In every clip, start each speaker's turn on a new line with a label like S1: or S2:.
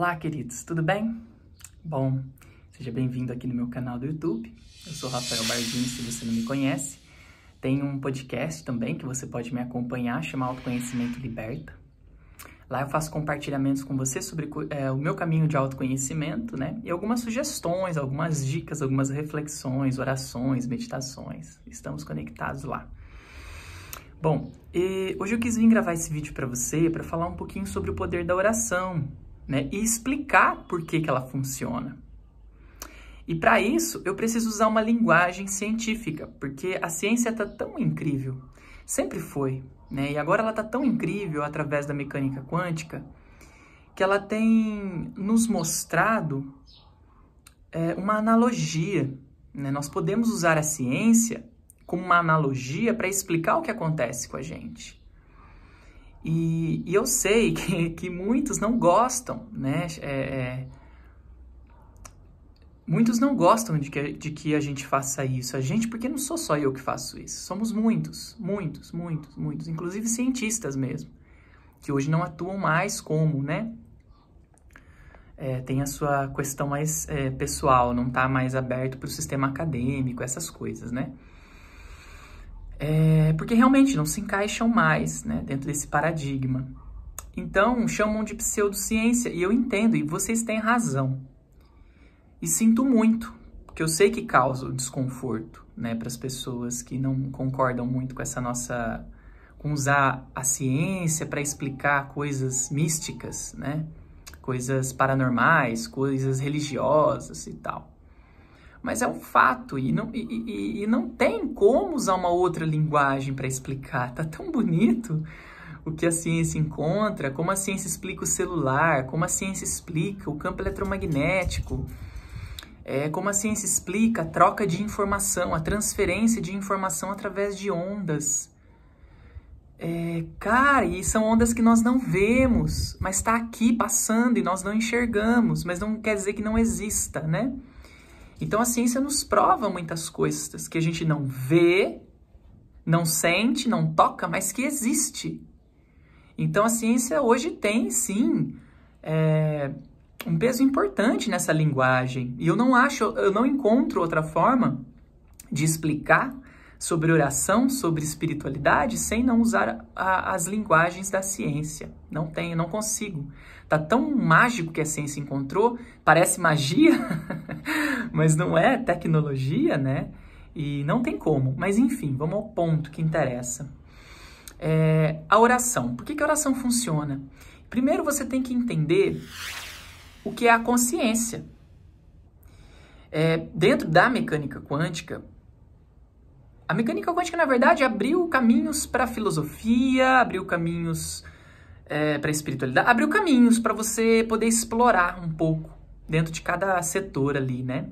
S1: Olá, queridos, tudo bem? Bom, seja bem-vindo aqui no meu canal do YouTube. Eu sou Rafael Bardini, se você não me conhece. Tem um podcast também que você pode me acompanhar, chama Autoconhecimento Liberta. Lá eu faço compartilhamentos com você sobre é, o meu caminho de autoconhecimento, né? E algumas sugestões, algumas dicas, algumas reflexões, orações, meditações. Estamos conectados lá. Bom, hoje eu quis vir gravar esse vídeo para você para falar um pouquinho sobre o poder da oração, né, e explicar por que, que ela funciona. E para isso, eu preciso usar uma linguagem científica, porque a ciência está tão incrível, sempre foi, né? E agora ela está tão incrível através da mecânica quântica que ela tem nos mostrado é, uma analogia. Né? Nós podemos usar a ciência como uma analogia para explicar o que acontece com a gente. E, e eu sei que, que, muitos não gostam, né? É, é, muitos não gostam de que, de que a gente faça isso. A gente, porque não sou só eu que faço isso. Somos muitos, muitos, muitos, muitos. Inclusive cientistas mesmo, que hoje não atuam mais como, né? É, tem a sua questão mais é, pessoal, não está mais aberto para o sistema acadêmico, essas coisas, né? É, porque realmente não se encaixam mais né, dentro desse paradigma. Então, chamam de pseudociência, e eu entendo, e vocês têm razão. E sinto muito, porque eu sei que causa desconforto né, para as pessoas que não concordam muito com essa nossa. com usar a ciência para explicar coisas místicas, né? coisas paranormais, coisas religiosas e tal mas é um fato e não, e, e, e não tem como usar uma outra linguagem para explicar. Tá tão bonito o que a ciência encontra, como a ciência explica o celular, como a ciência explica o campo eletromagnético, é, como a ciência explica a troca de informação, a transferência de informação através de ondas. É, cara, e são ondas que nós não vemos, mas está aqui passando e nós não enxergamos, mas não quer dizer que não exista, né? Então a ciência nos prova muitas coisas que a gente não vê, não sente, não toca, mas que existe. Então a ciência hoje tem sim é, um peso importante nessa linguagem. E eu não acho, eu não encontro outra forma de explicar sobre oração, sobre espiritualidade, sem não usar a, as linguagens da ciência. Não tenho, não consigo. Tá tão mágico que a ciência encontrou, parece magia, mas não é tecnologia, né? E não tem como. Mas enfim, vamos ao ponto que interessa. É, a oração. Por que, que a oração funciona? Primeiro você tem que entender o que é a consciência. É, dentro da mecânica quântica, a mecânica quântica, na verdade, abriu caminhos para a filosofia, abriu caminhos é, para a espiritualidade, abriu caminhos para você poder explorar um pouco dentro de cada setor ali, né?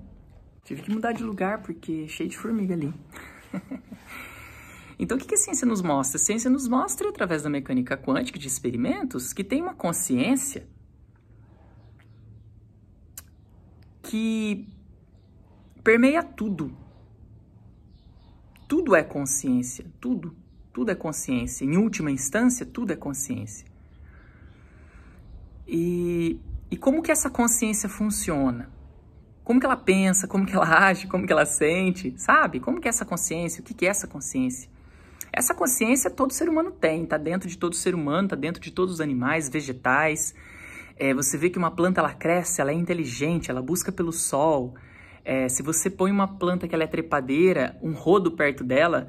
S1: Tive que mudar de lugar porque é cheio de formiga ali. então, o que a ciência nos mostra? A ciência nos mostra, através da mecânica quântica de experimentos, que tem uma consciência que permeia tudo tudo é consciência, tudo, tudo é consciência. Em última instância, tudo é consciência. E, e como que essa consciência funciona? Como que ela pensa, como que ela age, como que ela sente, sabe? Como que é essa consciência, o que, que é essa consciência? Essa consciência todo ser humano tem, tá dentro de todo ser humano, tá dentro de todos os animais, vegetais. É, você vê que uma planta, ela cresce, ela é inteligente, ela busca pelo sol, é, se você põe uma planta que ela é trepadeira, um rodo perto dela,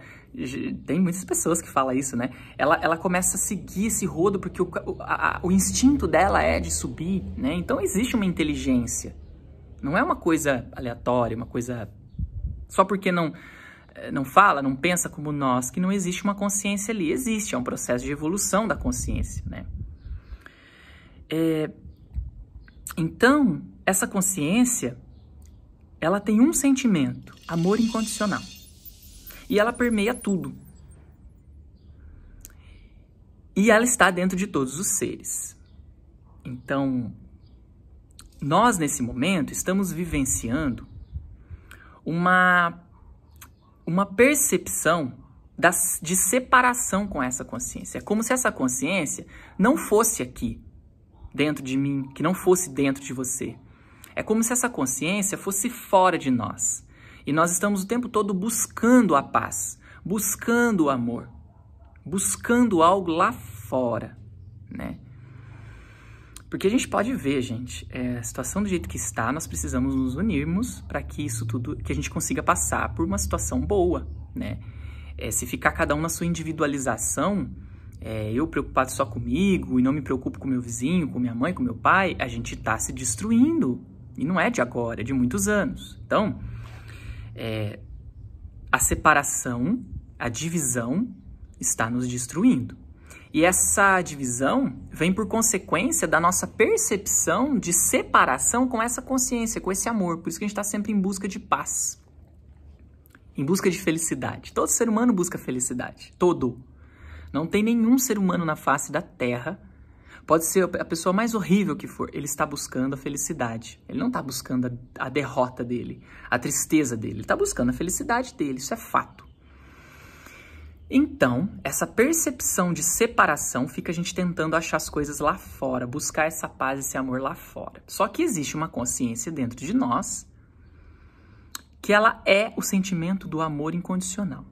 S1: tem muitas pessoas que falam isso, né? Ela, ela começa a seguir esse rodo porque o, a, o instinto dela é de subir, né? Então existe uma inteligência. Não é uma coisa aleatória, uma coisa só porque não é, não fala, não pensa como nós, que não existe uma consciência ali. Existe, é um processo de evolução da consciência, né? É, então, essa consciência ela tem um sentimento, amor incondicional. E ela permeia tudo. E ela está dentro de todos os seres. Então, nós nesse momento estamos vivenciando uma uma percepção das de separação com essa consciência. É como se essa consciência não fosse aqui, dentro de mim, que não fosse dentro de você, é como se essa consciência fosse fora de nós. E nós estamos o tempo todo buscando a paz, buscando o amor, buscando algo lá fora, né? Porque a gente pode ver, gente, é, a situação do jeito que está, nós precisamos nos unirmos para que isso tudo, que a gente consiga passar por uma situação boa, né? É, se ficar cada um na sua individualização, é, eu preocupado só comigo e não me preocupo com meu vizinho, com minha mãe, com meu pai, a gente está se destruindo, e não é de agora, é de muitos anos. Então, é, a separação, a divisão está nos destruindo. E essa divisão vem por consequência da nossa percepção de separação com essa consciência, com esse amor. Por isso que a gente está sempre em busca de paz, em busca de felicidade. Todo ser humano busca felicidade, todo. Não tem nenhum ser humano na face da Terra Pode ser a pessoa mais horrível que for, ele está buscando a felicidade. Ele não está buscando a, a derrota dele, a tristeza dele. Ele está buscando a felicidade dele, isso é fato. Então, essa percepção de separação fica a gente tentando achar as coisas lá fora, buscar essa paz, esse amor lá fora. Só que existe uma consciência dentro de nós que ela é o sentimento do amor incondicional.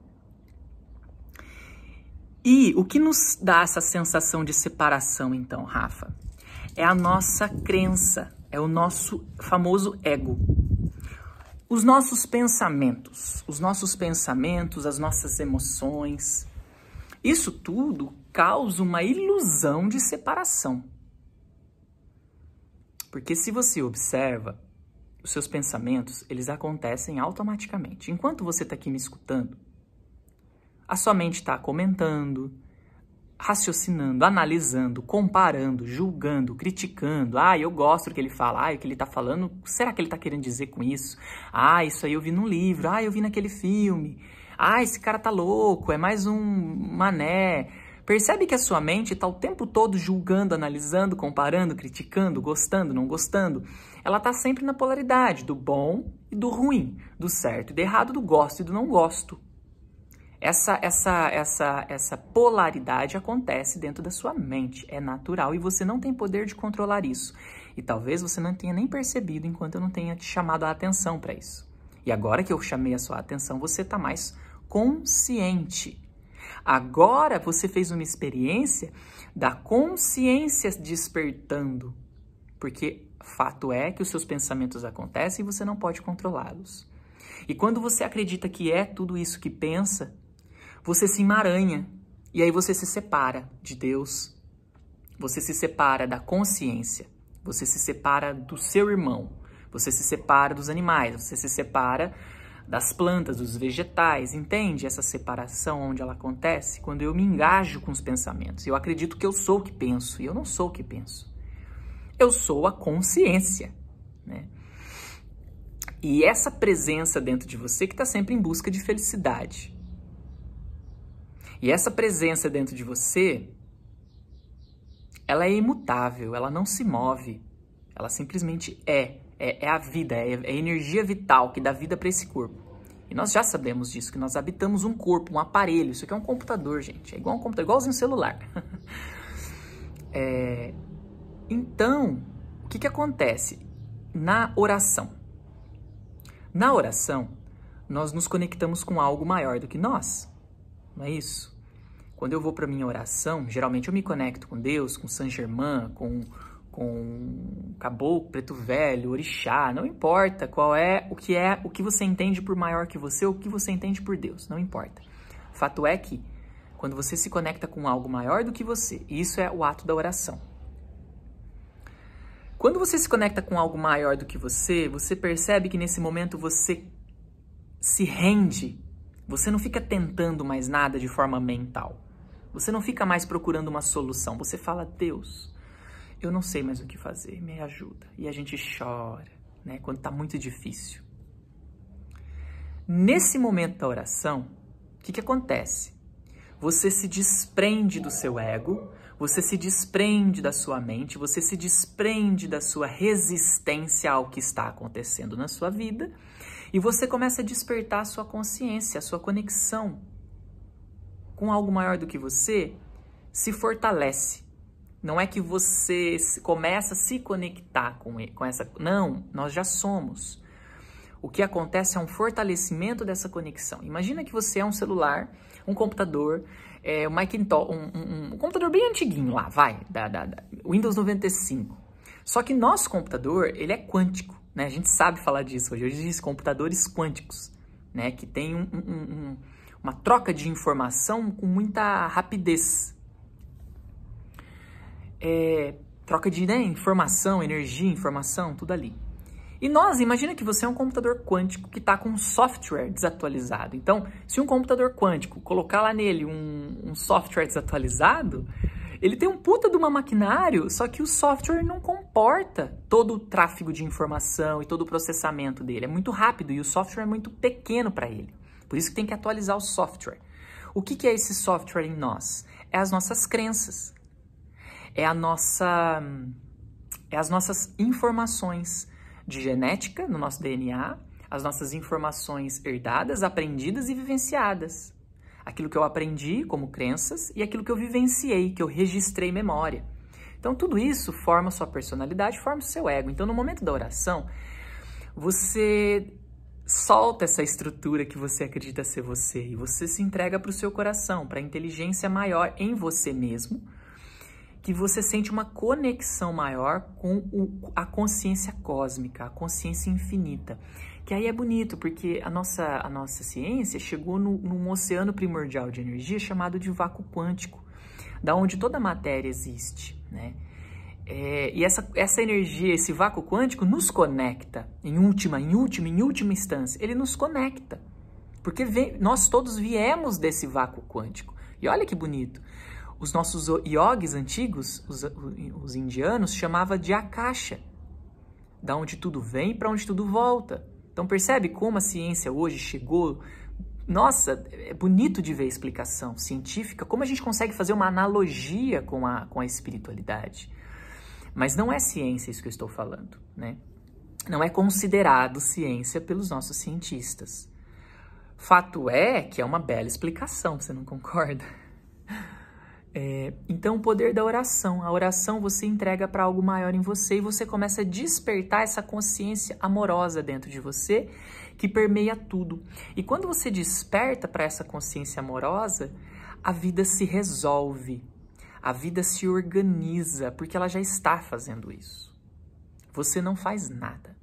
S1: E o que nos dá essa sensação de separação, então, Rafa? É a nossa crença, é o nosso famoso ego. Os nossos pensamentos, os nossos pensamentos, as nossas emoções, isso tudo causa uma ilusão de separação. Porque se você observa, os seus pensamentos, eles acontecem automaticamente. Enquanto você está aqui me escutando, a sua mente está comentando, raciocinando, analisando, comparando, julgando, criticando. Ah, eu gosto do que ele fala. Ah, o que ele está falando, será que ele está querendo dizer com isso? Ah, isso aí eu vi num livro. Ah, eu vi naquele filme. Ah, esse cara tá louco, é mais um mané. Percebe que a sua mente está o tempo todo julgando, analisando, comparando, criticando, gostando, não gostando. Ela está sempre na polaridade do bom e do ruim, do certo e do errado, do gosto e do não gosto. Essa, essa, essa, essa polaridade acontece dentro da sua mente, é natural e você não tem poder de controlar isso. E talvez você não tenha nem percebido enquanto eu não tenha te chamado a atenção para isso. E agora que eu chamei a sua atenção, você está mais consciente. Agora você fez uma experiência da consciência despertando, porque fato é que os seus pensamentos acontecem e você não pode controlá-los. E quando você acredita que é tudo isso que pensa, você se emaranha e aí você se separa de Deus. Você se separa da consciência, você se separa do seu irmão, você se separa dos animais, você se separa das plantas, dos vegetais, entende essa separação onde ela acontece? Quando eu me engajo com os pensamentos, eu acredito que eu sou o que penso, e eu não sou o que penso. Eu sou a consciência, né? E essa presença dentro de você que está sempre em busca de felicidade, e essa presença dentro de você, ela é imutável, ela não se move. Ela simplesmente é. É, é a vida, é, é a energia vital que dá vida para esse corpo. E nós já sabemos disso, que nós habitamos um corpo, um aparelho. Isso aqui é um computador, gente. É igual um computador, igualzinho um celular. é... Então, o que, que acontece na oração? Na oração, nós nos conectamos com algo maior do que nós. Não é isso? Quando eu vou para minha oração, geralmente eu me conecto com Deus, com San Germain, com com caboclo, preto velho, orixá, não importa qual é, o que é, o que você entende por maior que você, o que você entende por Deus, não importa. Fato é que quando você se conecta com algo maior do que você, isso é o ato da oração. Quando você se conecta com algo maior do que você, você percebe que nesse momento você se rende. Você não fica tentando mais nada de forma mental. Você não fica mais procurando uma solução, você fala, Deus, eu não sei mais o que fazer, me ajuda. E a gente chora, né? Quando tá muito difícil. Nesse momento da oração, o que, que acontece? Você se desprende do seu ego, você se desprende da sua mente, você se desprende da sua resistência ao que está acontecendo na sua vida e você começa a despertar a sua consciência, a sua conexão com algo maior do que você, se fortalece. Não é que você começa a se conectar com, com essa. Não, nós já somos. O que acontece é um fortalecimento dessa conexão. Imagina que você é um celular, um computador, é, um, Macintosh, um, um, um computador bem antiguinho lá, vai, da, da, da, Windows 95. Só que nosso computador, ele é quântico, né? A gente sabe falar disso hoje. Hoje existem computadores quânticos, né? Que tem um, uma troca de informação com muita rapidez. É, troca de né, informação, energia, informação, tudo ali. E nós, imagina que você é um computador quântico que está com um software desatualizado. Então, se um computador quântico colocar lá nele um, um software desatualizado, ele tem um puta de uma maquinário, só que o software não comporta todo o tráfego de informação e todo o processamento dele. É muito rápido e o software é muito pequeno para ele. Por isso que tem que atualizar o software. O que, que é esse software em nós? É as nossas crenças, é a nossa, é as nossas informações de genética no nosso DNA, as nossas informações herdadas, aprendidas e vivenciadas. Aquilo que eu aprendi como crenças e aquilo que eu vivenciei, que eu registrei memória. Então, tudo isso forma sua personalidade, forma o seu ego. Então, no momento da oração, você solta essa estrutura que você acredita ser você e você se entrega para o seu coração, para a inteligência maior em você mesmo, que você sente uma conexão maior com o, a consciência cósmica, a consciência infinita. Que aí é bonito, porque a nossa, a nossa ciência chegou no, num oceano primordial de energia chamado de vácuo quântico, da onde toda a matéria existe, né? É, e essa, essa energia, esse vácuo quântico nos conecta, em última, em última, em última instância, ele nos conecta. Porque vem, nós todos viemos desse vácuo quântico. E olha que bonito. Os nossos yogis antigos, os, os indianos, chamava de akasha, da onde tudo vem para onde tudo volta. Então percebe como a ciência hoje chegou nossa, é bonito de ver a explicação científica, como a gente consegue fazer uma analogia com a, com a espiritualidade. Mas não é ciência isso que eu estou falando, né? Não é considerado ciência pelos nossos cientistas. Fato é que é uma bela explicação, você não concorda? É, então, o poder da oração. A oração você entrega para algo maior em você e você começa a despertar essa consciência amorosa dentro de você que permeia tudo. E quando você desperta para essa consciência amorosa, a vida se resolve. A vida se organiza porque ela já está fazendo isso. Você não faz nada.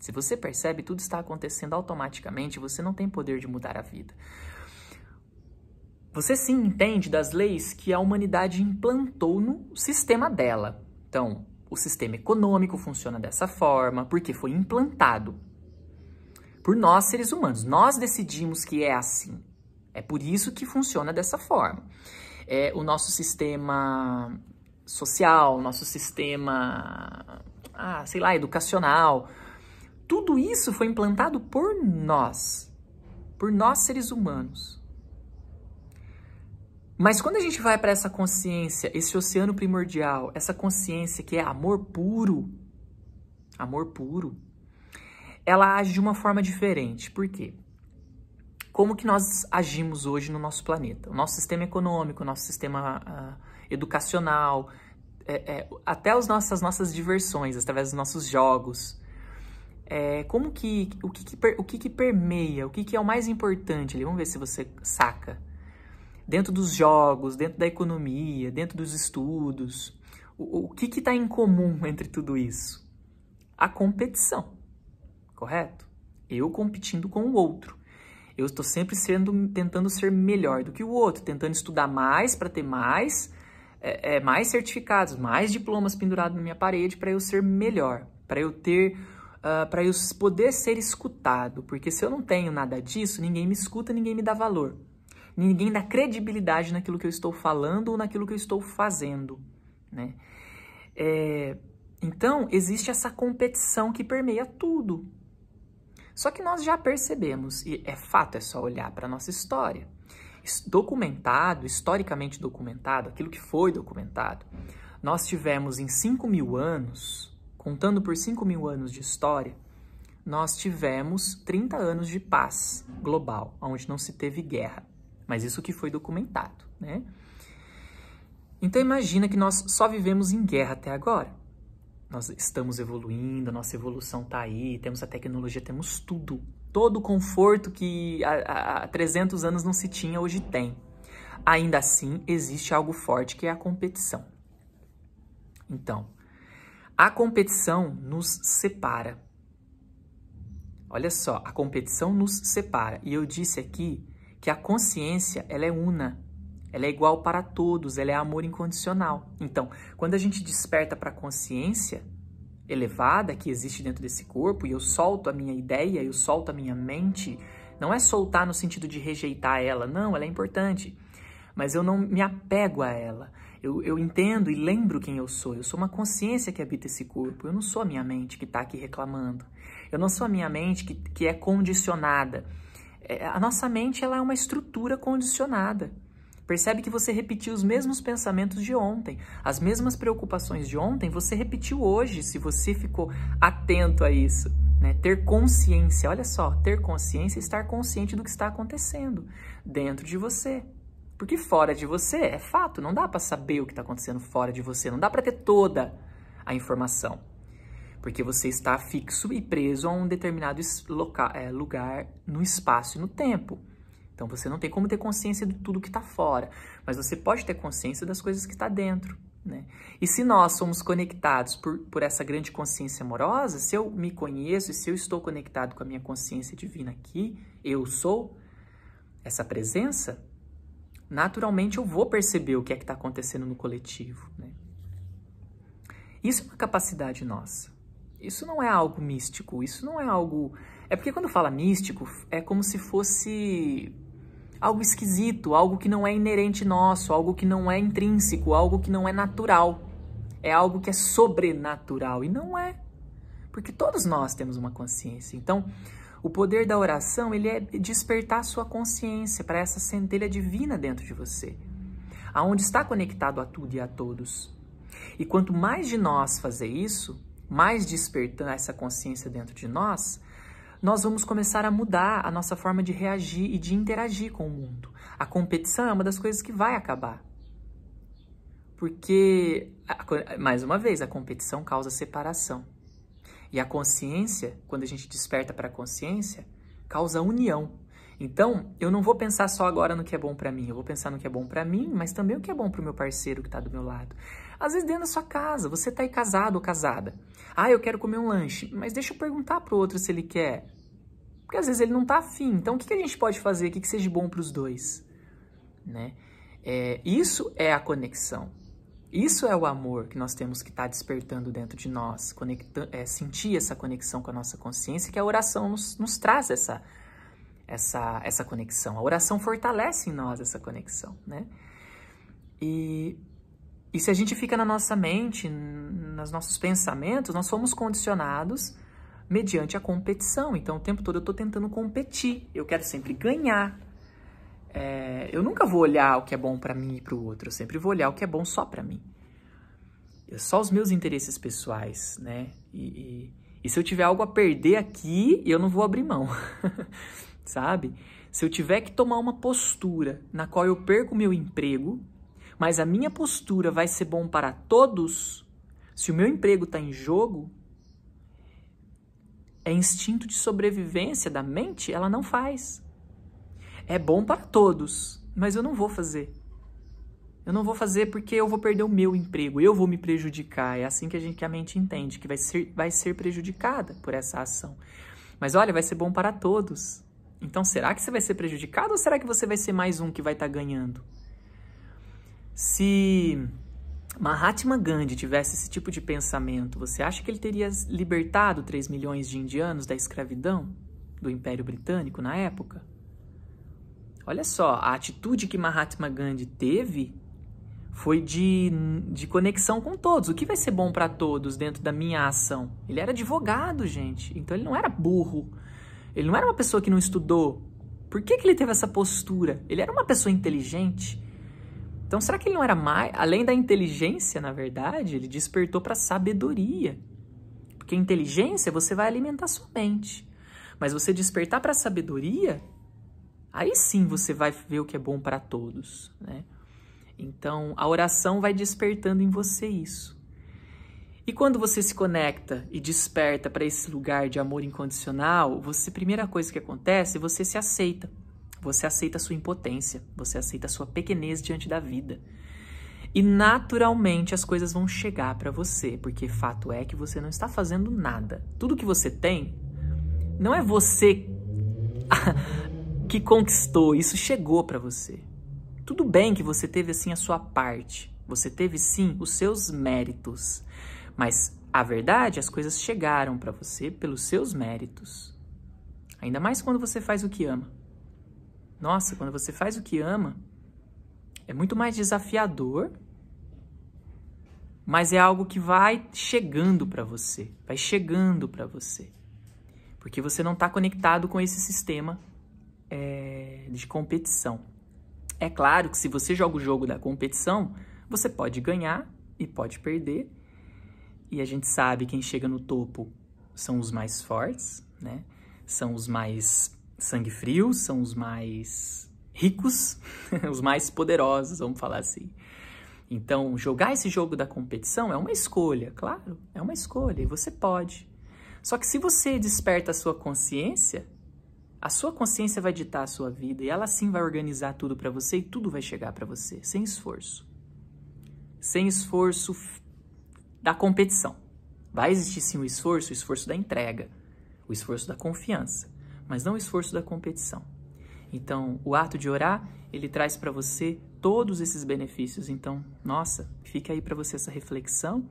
S1: Se você percebe, tudo está acontecendo automaticamente, você não tem poder de mudar a vida. Você sim entende das leis que a humanidade implantou no sistema dela. Então, o sistema econômico funciona dessa forma, porque foi implantado por nós seres humanos. Nós decidimos que é assim. É por isso que funciona dessa forma é, o nosso sistema social, nosso sistema, ah, sei lá, educacional. Tudo isso foi implantado por nós, por nós seres humanos. Mas quando a gente vai para essa consciência, esse oceano primordial, essa consciência que é amor puro, amor puro, ela age de uma forma diferente. Por quê? como que nós agimos hoje no nosso planeta. O nosso sistema econômico, o nosso sistema uh, educacional, é, é, até as nossas, nossas diversões, através dos nossos jogos. É, como que, o que, que o que, que permeia, o que, que é o mais importante ali? Vamos ver se você saca. Dentro dos jogos, dentro da economia, dentro dos estudos, o, o que está em comum entre tudo isso? A competição, correto? Eu competindo com o outro. Eu estou sempre sendo, tentando ser melhor do que o outro, tentando estudar mais para ter mais, é, é, mais certificados, mais diplomas pendurados na minha parede para eu ser melhor, para eu ter, uh, ah, para eu poder ser escutado. Porque se eu não tenho nada disso, ninguém me escuta, ninguém me dá valor, ninguém dá credibilidade naquilo que eu estou falando ou naquilo que eu estou fazendo, né? É, então, existe essa competição que permeia tudo. Só que nós já percebemos, e é fato, é só olhar para a nossa história. Documentado, historicamente documentado, aquilo que foi documentado, nós tivemos em 5 mil anos, contando por 5 mil anos de história, nós tivemos 30 anos de paz global, onde não se teve guerra. Mas isso que foi documentado, né? Então imagina que nós só vivemos em guerra até agora. Nós estamos evoluindo, a nossa evolução está aí, temos a tecnologia, temos tudo. Todo o conforto que há, há 300 anos não se tinha, hoje tem. Ainda assim, existe algo forte que é a competição. Então, a competição nos separa. Olha só, a competição nos separa. E eu disse aqui que a consciência ela é una ela é igual para todos, ela é amor incondicional. Então, quando a gente desperta para a consciência elevada que existe dentro desse corpo e eu solto a minha ideia, eu solto a minha mente, não é soltar no sentido de rejeitar ela, não, ela é importante, mas eu não me apego a ela. Eu, eu entendo e lembro quem eu sou. Eu sou uma consciência que habita esse corpo. Eu não sou a minha mente que está aqui reclamando. Eu não sou a minha mente que, que é condicionada. É, a nossa mente ela é uma estrutura condicionada. Percebe que você repetiu os mesmos pensamentos de ontem, as mesmas preocupações de ontem, você repetiu hoje, se você ficou atento a isso. Né? Ter consciência, olha só, ter consciência e é estar consciente do que está acontecendo dentro de você. Porque fora de você é fato, não dá para saber o que está acontecendo fora de você, não dá para ter toda a informação. Porque você está fixo e preso a um determinado é, lugar no espaço e no tempo. Então você não tem como ter consciência de tudo que está fora, mas você pode ter consciência das coisas que está dentro. Né? E se nós somos conectados por, por essa grande consciência amorosa, se eu me conheço e se eu estou conectado com a minha consciência divina aqui, eu sou essa presença, naturalmente eu vou perceber o que é que está acontecendo no coletivo. Né? Isso é uma capacidade nossa. Isso não é algo místico, isso não é algo. É porque quando fala místico, é como se fosse algo esquisito, algo que não é inerente nosso, algo que não é intrínseco, algo que não é natural. É algo que é sobrenatural e não é. Porque todos nós temos uma consciência. Então, o poder da oração, ele é despertar sua consciência para essa centelha divina dentro de você, aonde está conectado a tudo e a todos. E quanto mais de nós fazer isso, mais despertar essa consciência dentro de nós, nós vamos começar a mudar a nossa forma de reagir e de interagir com o mundo. A competição é uma das coisas que vai acabar. Porque, mais uma vez, a competição causa separação. E a consciência, quando a gente desperta para a consciência, causa união. Então, eu não vou pensar só agora no que é bom para mim, eu vou pensar no que é bom para mim, mas também o que é bom para o meu parceiro que tá do meu lado. Às vezes dentro da sua casa, você tá aí casado ou casada. Ah, eu quero comer um lanche, mas deixa eu perguntar pro outro se ele quer. Porque às vezes ele não tá afim. Então, o que, que a gente pode fazer aqui que seja bom para os dois? Né? É, isso é a conexão. Isso é o amor que nós temos que estar tá despertando dentro de nós, conecta, é, sentir essa conexão com a nossa consciência, que a oração nos, nos traz essa essa, essa conexão. A oração fortalece em nós essa conexão, né? E, e se a gente fica na nossa mente, nos nossos pensamentos, nós somos condicionados mediante a competição. Então, o tempo todo eu estou tentando competir, eu quero sempre ganhar. É, eu nunca vou olhar o que é bom para mim e para o outro, eu sempre vou olhar o que é bom só para mim. É só os meus interesses pessoais, né? E, e, e se eu tiver algo a perder aqui, eu não vou abrir mão. sabe? Se eu tiver que tomar uma postura na qual eu perco meu emprego, mas a minha postura vai ser bom para todos, se o meu emprego está em jogo, é instinto de sobrevivência da mente, ela não faz. É bom para todos, mas eu não vou fazer. Eu não vou fazer porque eu vou perder o meu emprego, eu vou me prejudicar. É assim que a, gente, que a mente entende, que vai ser, vai ser prejudicada por essa ação. Mas olha, vai ser bom para todos. Então, será que você vai ser prejudicado ou será que você vai ser mais um que vai estar tá ganhando? Se Mahatma Gandhi tivesse esse tipo de pensamento, você acha que ele teria libertado 3 milhões de indianos da escravidão do Império Britânico na época? Olha só, a atitude que Mahatma Gandhi teve foi de, de conexão com todos. O que vai ser bom para todos dentro da minha ação? Ele era advogado, gente, então ele não era burro ele não era uma pessoa que não estudou. Por que, que ele teve essa postura? Ele era uma pessoa inteligente. Então, será que ele não era mais. Além da inteligência, na verdade, ele despertou para sabedoria. Porque inteligência você vai alimentar sua mente. Mas você despertar para sabedoria, aí sim você vai ver o que é bom para todos. Né? Então, a oração vai despertando em você isso. E quando você se conecta e desperta para esse lugar de amor incondicional, você primeira coisa que acontece, você se aceita. Você aceita a sua impotência, você aceita a sua pequenez diante da vida. E naturalmente as coisas vão chegar para você, porque fato é que você não está fazendo nada. Tudo que você tem não é você que conquistou, isso chegou para você. Tudo bem que você teve assim a sua parte, você teve sim os seus méritos, mas a verdade, as coisas chegaram para você pelos seus méritos. Ainda mais quando você faz o que ama. Nossa, quando você faz o que ama, é muito mais desafiador, mas é algo que vai chegando para você, vai chegando para você. Porque você não está conectado com esse sistema é, de competição. É claro que se você joga o jogo da competição, você pode ganhar e pode perder, e a gente sabe quem chega no topo são os mais fortes, né? São os mais sangue frio, são os mais ricos, os mais poderosos, vamos falar assim. Então, jogar esse jogo da competição é uma escolha, claro, é uma escolha e você pode. Só que se você desperta a sua consciência, a sua consciência vai ditar a sua vida e ela sim vai organizar tudo para você e tudo vai chegar para você, sem esforço. Sem esforço da competição. Vai existir sim o esforço, o esforço da entrega, o esforço da confiança, mas não o esforço da competição. Então, o ato de orar, ele traz para você todos esses benefícios. Então, nossa, fica aí para você essa reflexão.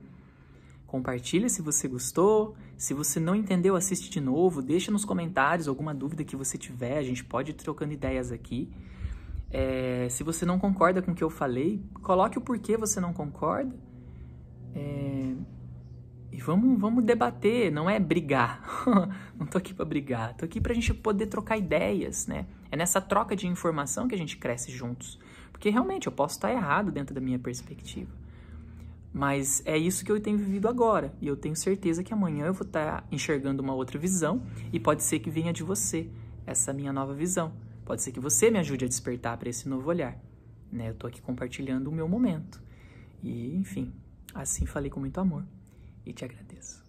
S1: Compartilha se você gostou. Se você não entendeu, assiste de novo. Deixa nos comentários alguma dúvida que você tiver. A gente pode ir trocando ideias aqui. É, se você não concorda com o que eu falei, coloque o porquê você não concorda. É... E vamos, vamos debater, não é brigar. não tô aqui para brigar, tô aqui pra gente poder trocar ideias, né? É nessa troca de informação que a gente cresce juntos. Porque realmente eu posso estar errado dentro da minha perspectiva. Mas é isso que eu tenho vivido agora. E eu tenho certeza que amanhã eu vou estar enxergando uma outra visão e pode ser que venha de você essa minha nova visão. Pode ser que você me ajude a despertar para esse novo olhar. Né? Eu estou aqui compartilhando o meu momento. E, enfim, Assim falei com muito amor e te agradeço.